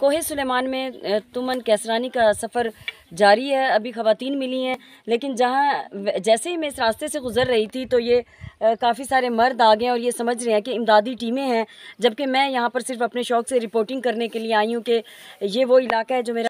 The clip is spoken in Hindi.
कोहे सुलेमान में तुमन कैसरानी का सफ़र जारी है अभी ख़वातीन मिली हैं लेकिन जहाँ जैसे ही मैं इस रास्ते से गुज़र रही थी तो ये काफ़ी सारे मर्द आ गए और ये समझ रहे हैं कि इमदादी टीमें हैं जबकि मैं यहाँ पर सिर्फ अपने शौक़ से रिपोर्टिंग करने के लिए आई हूँ कि ये वो इलाका है जो मेरा